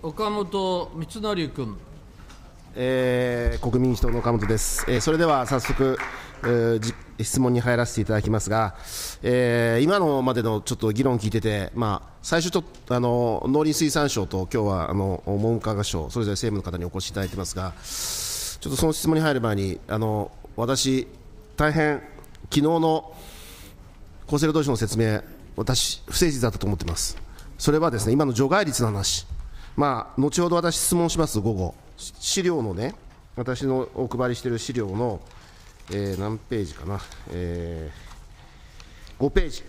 岡本光則君、えー、国民民主党の岡本です、えー、それでは早速、えー、質問に入らせていただきますが、えー、今のまでのちょっと議論聞いてて、まあ、最初ちょっとあの農林水産省と今日はあの文部科学省それぞれ政務の方にお越しいただいてますがちょっとその質問に入る前にあの私大変昨日の厚生労働省の説明私不誠実だったと思ってますそれはですね今の除外率の話まあ、後ほど私質問します午後資料のね私のお配りしている資料の、えー、何ページかな、えー、5ページ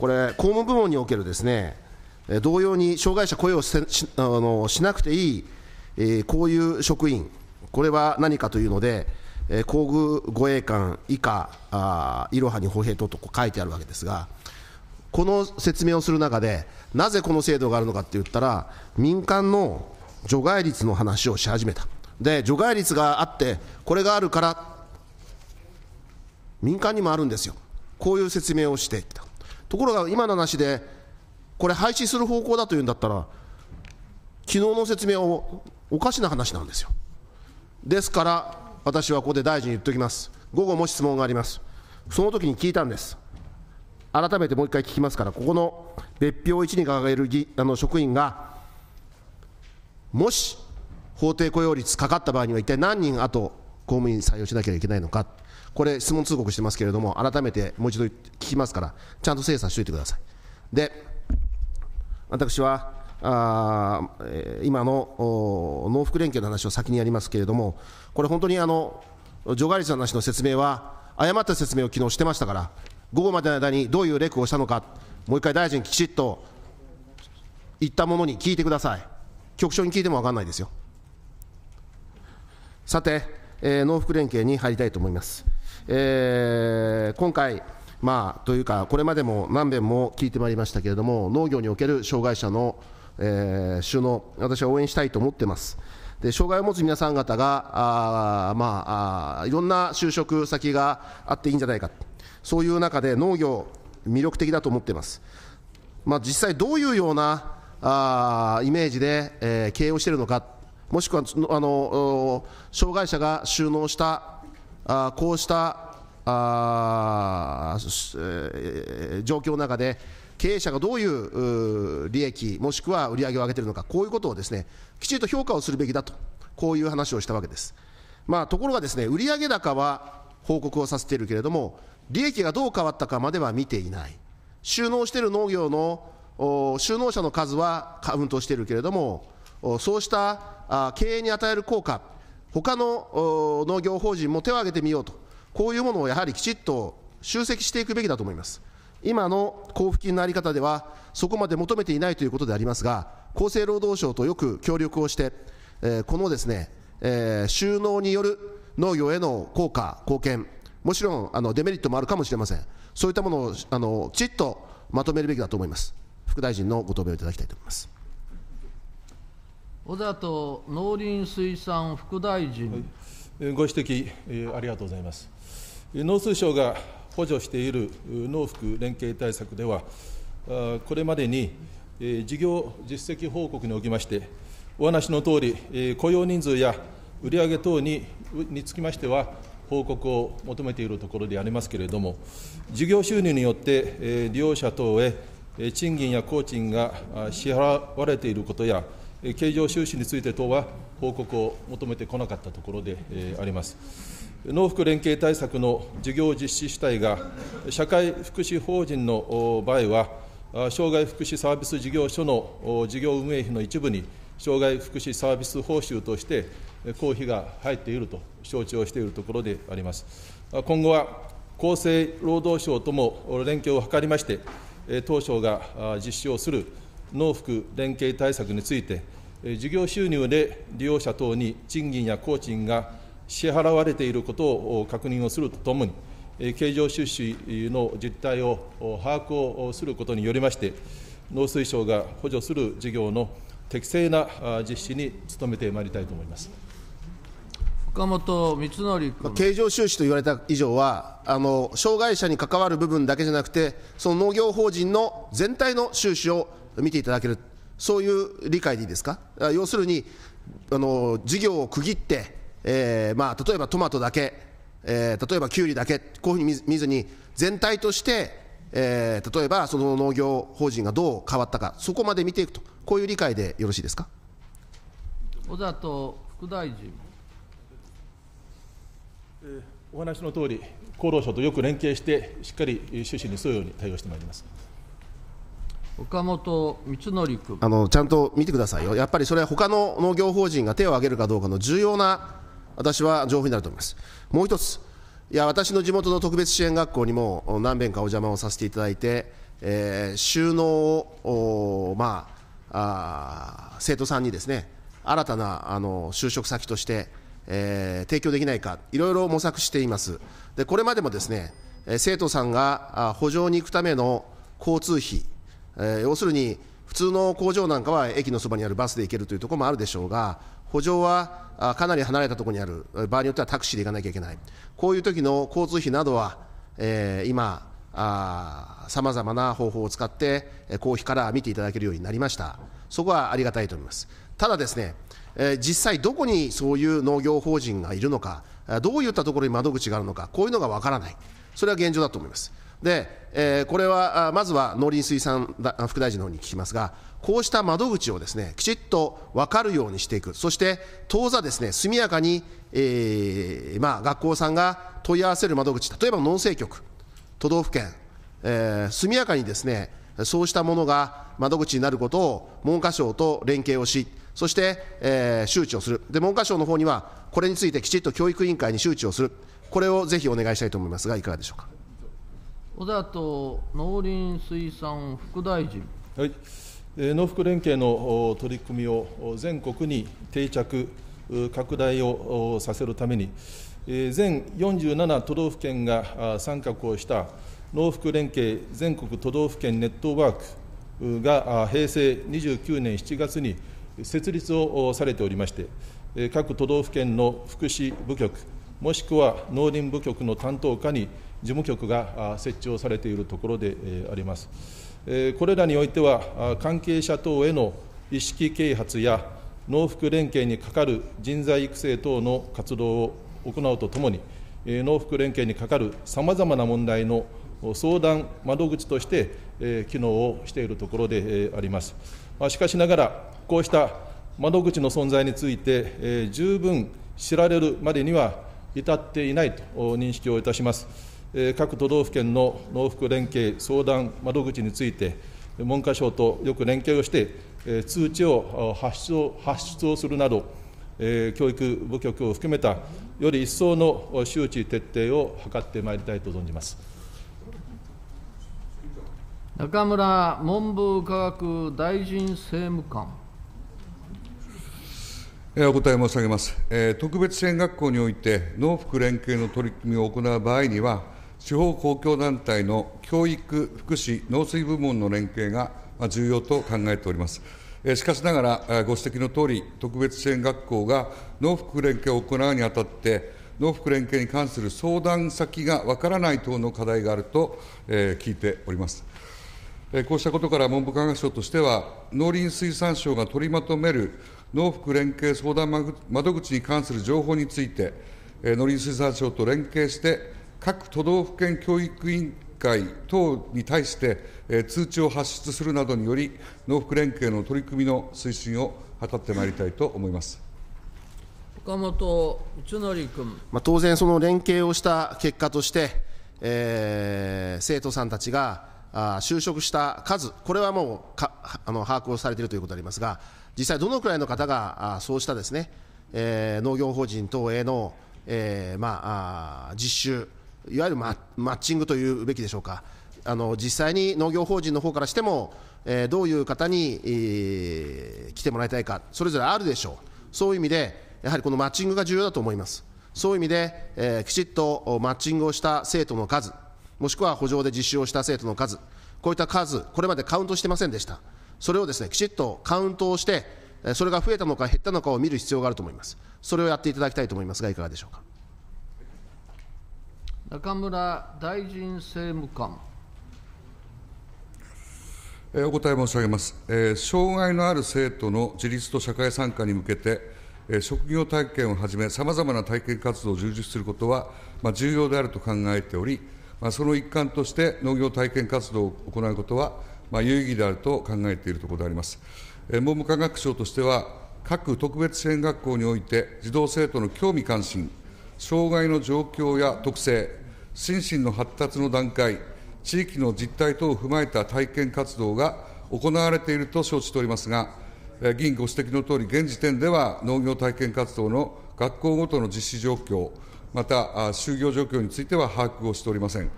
これ公務部門におけるですね同様に障害者雇用しあのしなくていい、えー、こういう職員これは何かというので、えー、皇宮護衛官以下いろはに歩兵とと書いてあるわけですが、この説明をする中で、なぜこの制度があるのかって言ったら、民間の除外率の話をし始めた。で、除外率があって、これがあるから、民間にもあるんですよ。こういう説明をしてった。ところが、今の話で、これ廃止する方向だというんだったら、昨日の説明はおかしな話なんですよ。ですから、私はここで大臣に言っておきます。午後も質問があります。その時に聞いたんです。改めてもう一回聞きますから、ここの別表1に掲げるあの職員が、もし法定雇用率かかった場合には、一体何人あと公務員採用しなければいけないのか、これ、質問通告してますけれども、改めてもう一度聞きますから、ちゃんと精査しておいてください。で私はあ今の農福連携の話を先にやりますけれども、これ、本当にあの除外率の話の説明は、誤った説明を昨日してましたから、午後までの間にどういうレクをしたのか、もう一回大臣きちっと言ったものに聞いてください。局長に聞いても分かんないですよ。さて、えー、農福連携に入りたいと思います。えー、今回、まあ、というか、これまでも何遍も聞いてまいりましたけれども、農業における障害者の、えー、収納、私は応援したいと思ってます。で障害を持つ皆さん方が、あまああ、いろんな就職先があっていいんじゃないか。そういう中で農業、魅力的だと思っています。まあ、実際どういうようなあイメージで、えー、経営をしているのか、もしくはあの障害者が収納したあこうしたあ、えー、状況の中で、経営者がどういう利益、もしくは売り上げを上げているのか、こういうことをですねきちんと評価をするべきだと、こういう話をしたわけです。まあ、ところがですね売上高は報告をさせているけれども、利益がどう変わったかまでは見ていない収納している農業の収納者の数はカウントしているけれどもそうした経営に与える効果他の農業法人も手を挙げてみようとこういうものをやはりきちっと集積していくべきだと思います今の交付金の在り方ではそこまで求めていないということでありますが厚生労働省とよく協力をして、このですね、収納による農業への効果貢献もちろんあのデメリットもあるかもしれません、そういったものをあのきちっとまとめるべきだと思います、副大臣のご答弁をいただきたいと思います。小里農林水産副大臣、はい、ご指摘、えー、ありがとうございます。農水省が補助している農福連携対策では、これまでに、え事業実績報告におきまして、お話のとおり、え雇用人数や売上等ににつきましては、報告を求めているところでありますけれども、事業収入によって、え利用者等へ賃金や工賃が支払われていることや、経常収支について等は報告を求めてこなかったところで、えあります。農福連携対策の事業実施主体が、社会福祉法人の場合は、障害福祉サービス事業所の事業運営費の一部に、障害福祉サービス報酬として、公費が入っていると承知をしているところであります。今後は厚生労働省とも連携を図りまして、当省が実施をする農福連携対策について、事業収入で利用者等に賃金や工賃が支払われていることを確認をするとともに、経常収支の実態を把握をすることによりまして、農水省が補助する事業の適正な実施に努めてまいりたいと思います。岡本光則君経常収支と言われた以上はあの、障害者に関わる部分だけじゃなくて、その農業法人の全体の収支を見ていただける、そういう理解でいいですか、要するに、あの事業を区切って、えーまあ、例えばトマトだけ、えー、例えばきゅうりだけ、こういうふうに見ずに、全体として、えー、例えばその農業法人がどう変わったか、そこまで見ていくと、こういう理解でよろしいですか。小里副大臣お話の通り、厚労省とよく連携して、しっかり趣旨に沿うように対応してまいります。岡本光則君あのちゃんと見てくださいよ、やっぱりそれは他の農業法人が手を挙げるかどうかの重要な、私は情報になると思います。もう一ついや私の地元の特別支援学校にも何遍かお邪魔をさせていただいて、えー、収納を、まあ、あ生徒さんにですね新たなあの就職先としてえー、提供できないか、いろいろ模索しています。でこれまでもですね、生徒さんが補助に行くための交通費、えー、要するに普通の工場なんかは駅のそばにあるバスで行けるというところもあるでしょうが、補助はかなり離れたところにある、場合によってはタクシーで行かなきゃいけない、こういう時の交通費などは、えー、今、さまざまな方法を使って、公費から見ていただけるようになりました、そこはありがたいと思います。ただですねえ実際どこにそういう農業法人がいるのか、どういったところに窓口があるのか、こういうのがわからない、それは現状だと思います。で、えー、これはまずは農林水産副大臣の方に聞きますが、こうした窓口をですねきちっと分かるようにしていく、そして当座、ですね速やかに、えー、まあ、学校さんが問い合わせる窓口、例えば農政局、都道府県、えー、速やかにですねそうしたものが窓口になることを文科省と連携をし、そして、えー、周知をするで、文科省の方には、これについてきちっと教育委員会に周知をする、これをぜひお願いしたいと思いますが、いかがでしょうか小田と農林水産副大臣。はい農福連携の取り組みを全国に定着、拡大をさせるために、全47都道府県が参画をした農福連携全国都道府県ネットワークが平成29年7月に設立をされておりまして、各都道府県の福祉部局、もしくは農林部局の担当課に事務局が設置をされているところであります。これらにおいては、関係者等への意識啓発や農福連携にかかる人材育成等の活動を行うとともに、農福連携にかかるさまざまな問題の相談窓口として、え機能をしているところで、えあります。ましかしながら、こうした窓口の存在について、え十分知られるまでには至っていないと認識をいたします。え各都道府県の農福連携相談窓口について、文科省とよく連携をして、え通知を発出を発出をするなど、え教育部局を含めた、より一層の周知徹底を図ってまいりたいと存じます。中村文部科学大臣政務官。お答え申し上げます、え特別支援学校において、農福連携の取り組みを行う場合には、地方公共団体の教育、福祉、農水部門の連携が重要と考えております。しかしながら、ご指摘のとおり、特別支援学校が農福連携を行うにあたって、農福連携に関する相談先がわからない等の課題があると聞いております。こうしたことから文部科学省としては、農林水産省が取りまとめる農福連携相談窓口に関する情報について、農林水産省と連携して、各都道府県教育委員会等に対して、通知を発出するなどにより、農福連携の取り組みの推進を図ってまいりたいと思います。岡本光則君、まあ、当然、その連携をした結果として、えー、生徒さんたちがあ就職した数、これはもうかあの把握をされているということでありますが、実際、どのくらいの方があそうしたですね、えー、農業法人等への、えーまあ、実習、いわゆるママッチングというべきでしょうか、あの実際に農業法人の方からしても、えー、どういう方に、えー、来てもらいたいか、それぞれあるでしょう、そういう意味で、やはりこのマッチングが重要だと思います。そういう意味で、えー、きちっとマッチングをした生徒の数、もしくは補助で実習をした生徒の数、こういった数、これまでカウントしてませんでした。それをですね、きちっとカウントをして、それが増えたのか減ったのかを見る必要があると思います。それをやっていただきたいと思いますが、いかがでしょうか。中村大臣政務官。お答え申し上げます、え障害のある生徒の自立と社会参加に向けて、え職業体験をはじめ、さまざまな体験活動を充実することは、まあ、重要であると考えており、その一環として農業体験活動を行うことは、まあ、有意義であると考えているところであります。文部科学省としては、各特別支援学校において、児童・生徒の興味関心、障害の状況や特性、心身の発達の段階、地域の実態等を踏まえた体験活動が行われていると承知しておりますが、議員ご指摘のとおり、現時点では農業体験活動の学校ごとの実施状況、また、就業状況については把握をしておりません。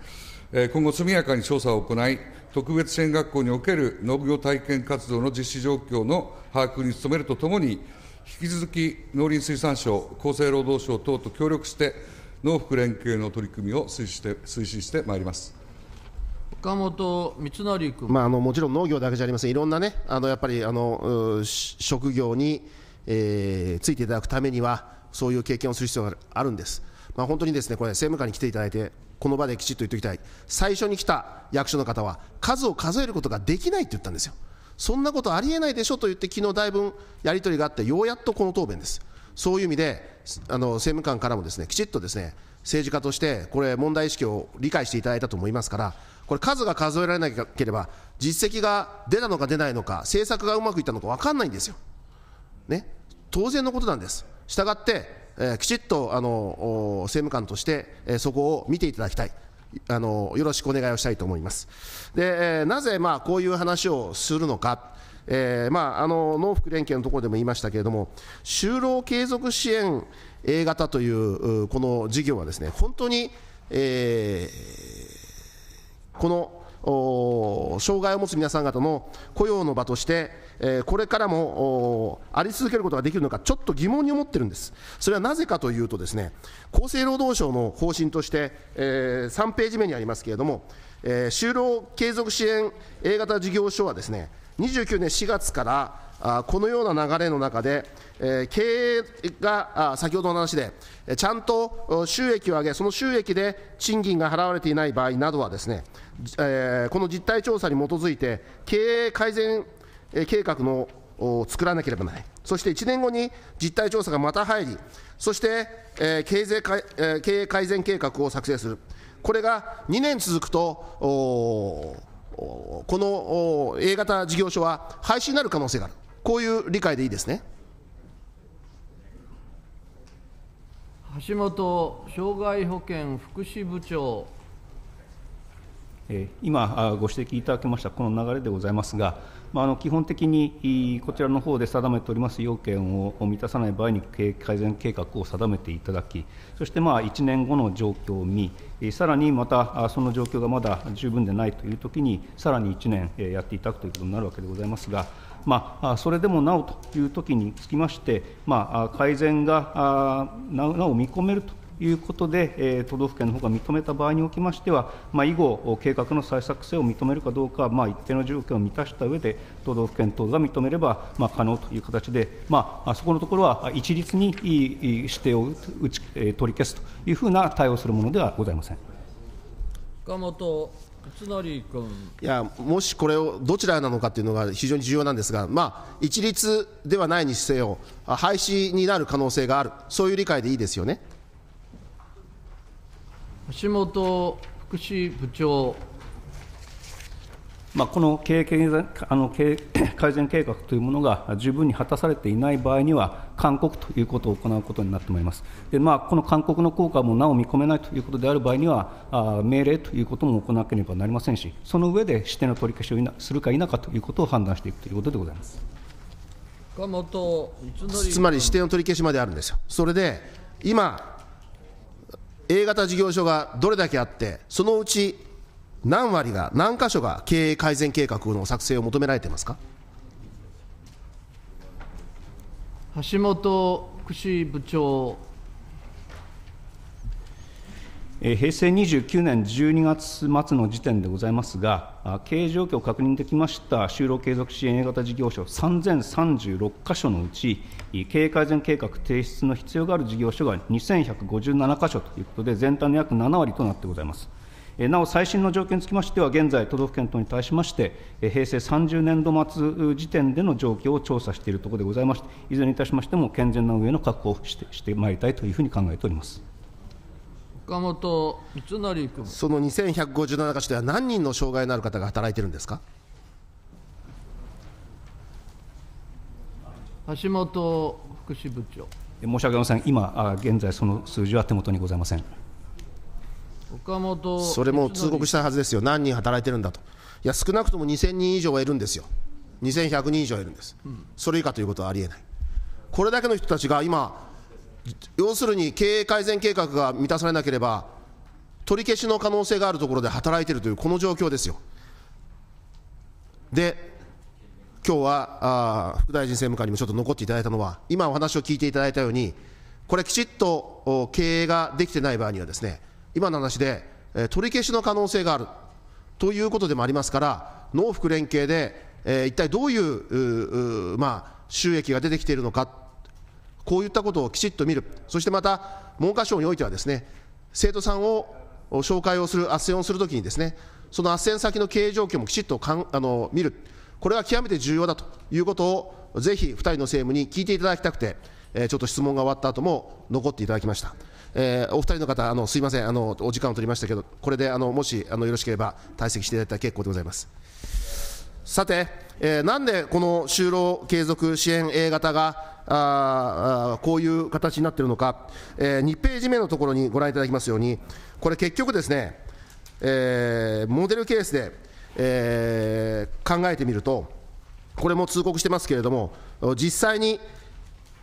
今後、速やかに調査を行い、特別支援学校における農業体験活動の実施状況の把握に努めるとともに、引き続き農林水産省、厚生労働省等と協力して、農福連携の取り組みを推して推進してまいります。岡本光成君、まあ、あのもちろん農業だけじゃありません、いろんなね、あのやっぱりあの職業に、えー、ついていただくためには、そういう経験をする必要があるんです。まあ、本当にですねこれ政務官に来ていただいてこの場できちっと言っておきたい最初に来た役所の方は数を数えることができないって言ったんですよそんなことありえないでしょと言って昨日だいぶやり取りがあってようやっとこの答弁ですそういう意味であの政務官からもですねきちっとですね政治家としてこれ問題意識を理解していただいたと思いますからこれ数が数えられなければ実績が出たのか出ないのか政策がうまくいったのか分かんないんですよ、ね、当然のことなんですしたがってえきちっとあの政務官として、えそこを見ていただきたい。あのよろしくお願いをしたいと思います。で、えなぜまあこういう話をするのか、えー、まあ、あの農福連携のところでも言いましたけれども、就労継続支援 A 型というこの事業はですね、本当に、えー、この障害を持つ皆さん方の雇用の場として、えこれからもあり続けることができるのか、ちょっと疑問に思ってるんです、それはなぜかというと、ですね厚生労働省の方針として、え3ページ目にありますけれども、え就労継続支援 A 型事業所はですね、29年4月からこのような流れの中で、え経営が先ほどの話で、ちゃんと収益を上げ、その収益で賃金が払われていない場合などはですね、えこの実態調査に基づいて、経営改善計画のを作らなければならない、そして1年後に実態調査がまた入り、そして、え経済かえ経営改善計画を作成する、これが2年続くと、この A 型事業所は廃止になる可能性がある。こういう理解でいいですね。橋本障害保険福祉部長。今、ご指摘いただきましたこの流れでございますが、まあ、あの基本的にこちらの方で定めております要件を満たさない場合に改善計画を定めていただき、そしてまあ1年後の状況を見、さらにまたその状況がまだ十分でないというときに、さらに1年やっていただくということになるわけでございますが、まあ、それでもなおというときにつきまして、まあ、改善がなお見込めるということで、えー、都道府県の方が認めた場合におきましては、まあ、以後、計画の再作成を認めるかどうか、まあ、一定の条件を満たした上で、都道府県等が認めれば、まあ、可能という形で、まあ、そこのところは一律に指定を打ち取り消すというふうな対応するものではございません。岡本つ君いやもしこれをどちらなのかというのが非常に重要なんですが、まあ、一律ではないにせよ廃止になる可能性があるそういう理解でいいですよね橋本福祉部長。この経営あの経営 改善計画というものが十分に果たされていない場合には、勧告ということを行うことになってまいります。でまあ、この勧告の効果もなお見込めないということである場合には、あ命令ということも行わなければなりませんし、その上で指定の取り消しをするか否かということを判断していくということでございます。つまり指定の取り消しまであるんですよ。それで今 A 型事業所がどれだけあって、そのうち何割が、何箇所が経営改善計画の作成を求められていますか橋本福祉部長。平成29年12月末の時点でございますが、経営状況を確認できました就労継続支援 A 型事業所3036箇所のうち、経営改善計画提出の必要がある事業所が2157箇所ということで、全体の約7割となってございます。なお、最新の状況につきましては、現在、都道府県等に対しまして、平成30年度末時点での状況を調査しているところでございまして、いずれにいたしましても、健全な運営の確保をしてしてまいりたいというふうに考えております。岡本光則君その2157か所では何人の障害のある方が働いてるんですか橋本福祉部長申し訳ありません今現在その数字は手元にございませんそれも通告したはずですよ、何人働いてるんだと、いや、少なくとも2000人以上はいるんですよ、2100人以上いるんです、うん、それ以下ということはありえない、これだけの人たちが今、要するに経営改善計画が満たされなければ、取り消しの可能性があるところで働いているという、この状況ですよ。で今日はあ副大臣政務官にもちょっと残っていただいたのは、今お話を聞いていただいたように、これ、きちっと経営ができてない場合にはですね、今の話で、え取り消しの可能性があるということでもありますから、農福連携で、え一体どういうまあ、収益が出てきているのか、こういったことをきちっと見る、そしてまた文科省においてはですね、生徒さんを紹介をする、斡旋をするときにですね、その斡旋先の経営状況もきちっとかんあの見る、これは極めて重要だということを、ぜひ2人の政務に聞いていただきたくて、えちょっと質問が終わった後も残っていただきました。えー、お二人の方あのすいませんあのお時間を取りましたけどこれであのもしあのよろしければ退席していただいたら結構でございますさて、えー、なんでこの就労継続支援 A 型があこういう形になっているのか、えー、2ページ目のところにご覧いただきますようにこれ結局ですね、えー、モデルケースで、えー、考えてみるとこれも通告してますけれども実際に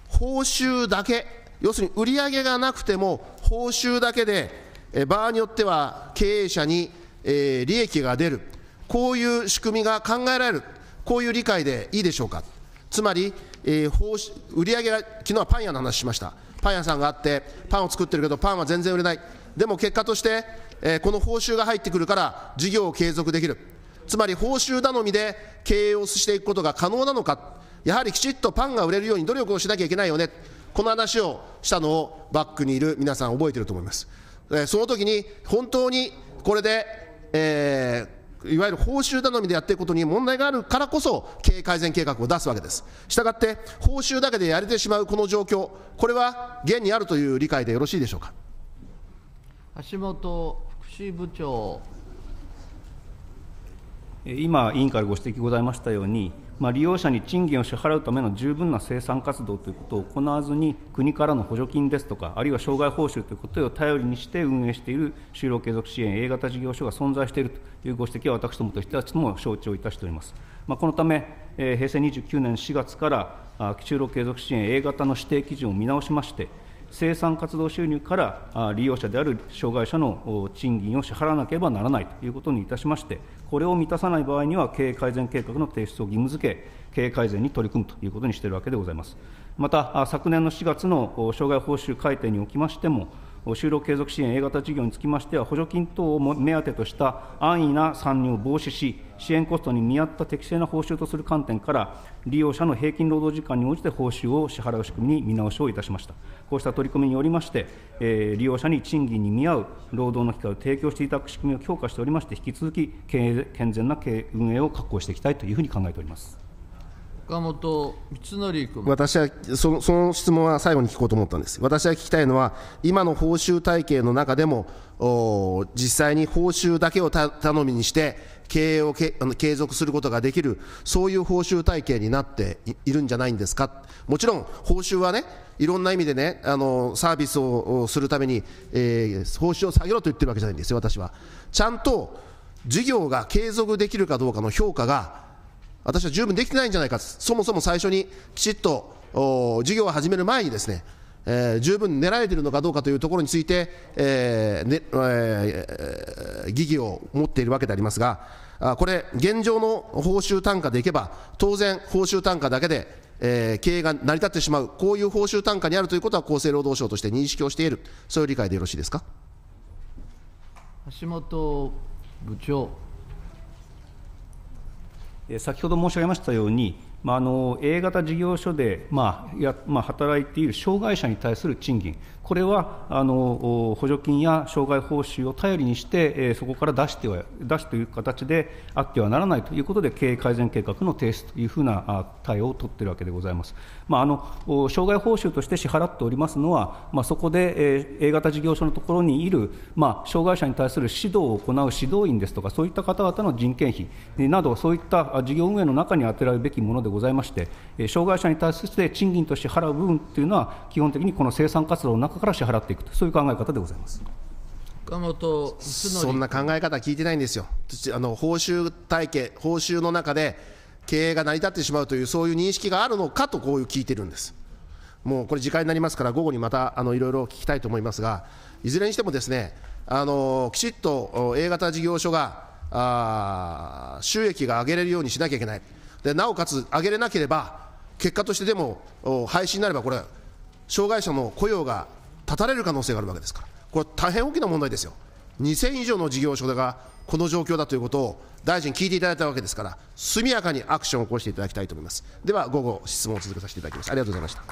報酬だけ要するに売り上げがなくても報酬だけで、え場合によっては経営者に、え利益が出る、こういう仕組みが考えられる、こういう理解でいいでしょうか。つまり、えー、売上が昨日はパン屋の話しましたパン屋さんがあってパンを作ってるけどパンは全然売れないでも結果として、えー、この報酬が入ってくるから事業を継続できるつまり報酬頼みで経営をしていくことが可能なのかやはりきちっとパンが売れるように努力をしなきゃいけないよねこの話をしたのをバックにいる皆さん覚えてると思います。その時に本当にこれで、えー、いわゆる報酬頼みでやっていくことに問題があるからこそ経営改善計画を出すわけです。したがって報酬だけでやれてしまうこの状況、これは現にあるという理解でよろしいでしょうか。橋本福祉部長今、委員からご指摘ございましたように、まあ、利用者に賃金を支払うための十分な生産活動ということを行わずに、国からの補助金ですとか、あるいは障害報酬ということを頼りにして運営している就労継続支援 A 型事業所が存在しているというご指摘は、私どもとしてはちとも承知をいたしております。まあ、このため、えー、平成29年4月から、就労継続支援 A 型の指定基準を見直しまして、生産活動収入から利用者である障害者の賃金を支払わなければならないということにいたしまして、これを満たさない場合には、経営改善計画の提出を義務付け、経営改善に取り組むということにしているわけでございます。また、昨年の4月の障害報酬改定におきましても、就労継続支援 A 型事業につきましては、補助金等を目当てとした安易な参入を防止し、支援コストに見合った適正な報酬とする観点から、利用者の平均労働時間に応じて報酬を支払う仕組みに見直しをいたしました。こうした取り組みによりまして、えー、利用者に賃金に見合う労働の機会を提供していただく仕組みを強化しておりまして、引き続き経営健全な経営運営を確保していきたいというふうに考えております。岡本光則君私はそのその質問は最後に聞こうと思ったんです、私は聞きたいのは、今の報酬体系の中でも、実際に報酬だけを頼みにして、経営をけあの継続することができる、そういう報酬体系になっているんじゃないんですか、もちろん報酬はね、いろんな意味でね、あのサービスをするために、えー、報酬を下げろと言ってるわけじゃないんですよ、私は。ちゃんと事業が継続できるかどうかの評価が私は十分できてないんじゃないかそもそも最初にきちっと事業を始める前にですね、えー、十分練られているのかどうかというところについて、えーねえー、疑義を持っているわけでありますが、あこれ、現状の報酬単価でいけば、当然、報酬単価だけで、えー、経営が成り立ってしまう、こういう報酬単価にあるということは、厚生労働省として認識をしている、そういう理解でよろしいですか。橋本部長先ほど申し上げましたようにまあ、あの A 型事業所で、まあやまあ、働いている障害者に対する賃金、これはあの補助金や障害報酬を頼りにして、えー、そこから出しては出すという形であってはならないということで、経営改善計画の提出というふうな対応を取っているわけでございます。まあ、あの障害報酬として支払っておりますのは、まあ、そこで、えー、A 型事業所のところにいる、まあ、障害者に対する指導を行う指導員ですとか、そういった方々の人件費など、そういった事業運営の中に充てられるべきものでございまして、え障害者に対して賃金として払う部分というのは、基本的にこの生産活動の中から支払っていくと、そういう考え方でございます。岡本そんな考え方聞いてないんですよ、あの報酬体系、報酬の中で経営が成り立ってしまうという、そういう認識があるのかと、こういう聞いてるんです。もうこれ、時間になりますから、午後にまたあのいろいろ聞きたいと思いますが、いずれにしてもですね、あのきちっと A 型事業所があ収益が上げれるようにしなきゃいけない。でなおかつ上げれなければ、結果としてでも廃止になれば、これ、障害者の雇用が断たれる可能性があるわけですから、これ、大変大きな問題ですよ。2000以上の事業所がこの状況だということを大臣聞いていただいたわけですから、速やかにアクションを起こしていただきたいと思います。では、午後、質問を続けさせていただきます。ありがとうございました。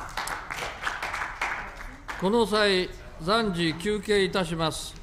この際、暫時休憩いたします。